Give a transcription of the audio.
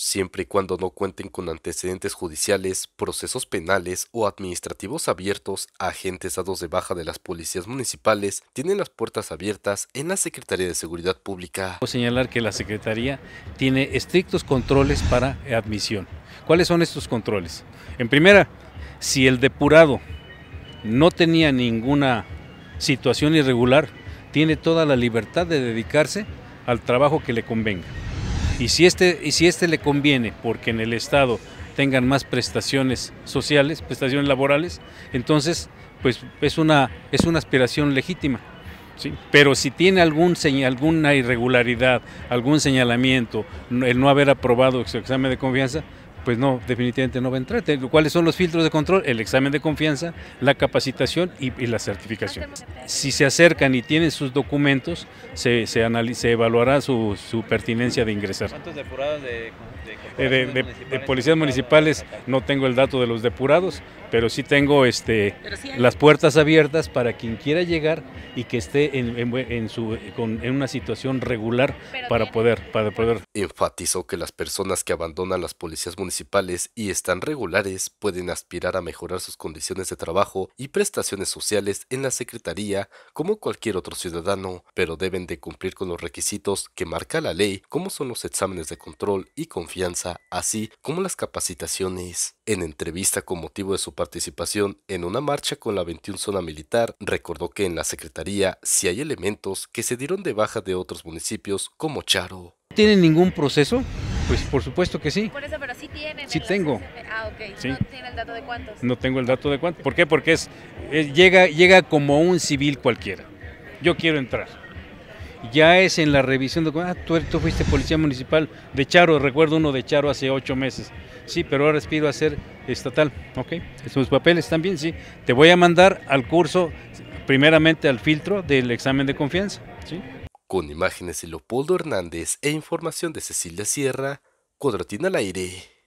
siempre y cuando no cuenten con antecedentes judiciales, procesos penales o administrativos abiertos, agentes dados de baja de las policías municipales tienen las puertas abiertas en la Secretaría de Seguridad Pública. Puedo señalar que la Secretaría tiene estrictos controles para admisión. ¿Cuáles son estos controles? En primera, si el depurado no tenía ninguna situación irregular, tiene toda la libertad de dedicarse al trabajo que le convenga. Y si este, y si este le conviene, porque en el Estado tengan más prestaciones sociales, prestaciones laborales, entonces pues es una, es una aspiración legítima. ¿sí? Pero si tiene algún alguna irregularidad, algún señalamiento, el no haber aprobado su examen de confianza, pues no, definitivamente no va a entrar. ¿Cuáles son los filtros de control? El examen de confianza, la capacitación y, la certificación. Si se acercan y tienen sus documentos, se, se, evaluará su, su, pertinencia de ingresar. Eh, de, policías municipales no tengo el dato de los depurados, pero sí tengo este, las puertas abiertas para quien quiera llegar y que esté en, en, su, con, en una situación regular para poder, para poder. Enfatizó que las personas que abandonan las policías municipales y están regulares pueden aspirar a mejorar sus condiciones de trabajo y prestaciones sociales en la Secretaría como cualquier otro ciudadano, pero deben de cumplir con los requisitos que marca la ley, como son los exámenes de control y confianza así como las capacitaciones. En entrevista con motivo de su participación en una marcha con la 21 zona militar, recordó que en la Secretaría si hay elementos que se dieron de baja de otros municipios como Charo. tienen ningún proceso? Pues por supuesto que sí. Por eso, pero sí tienen. Sí tengo. Eh, ah, ok. ¿No tiene el dato de cuántos? No tengo el dato de cuántos. ¿Por qué? Porque es llega, llega como un civil cualquiera. Yo quiero entrar ya es en la revisión de, ah, tú, fuiste policía municipal de Charo, recuerdo uno de Charo hace ocho meses, sí, pero ahora aspiro a ser estatal, ok, esos papeles también, sí, te voy a mandar al curso, primeramente al filtro del examen de confianza, Con imágenes de Leopoldo Hernández e información de Cecilia Sierra, Cuadratina al aire.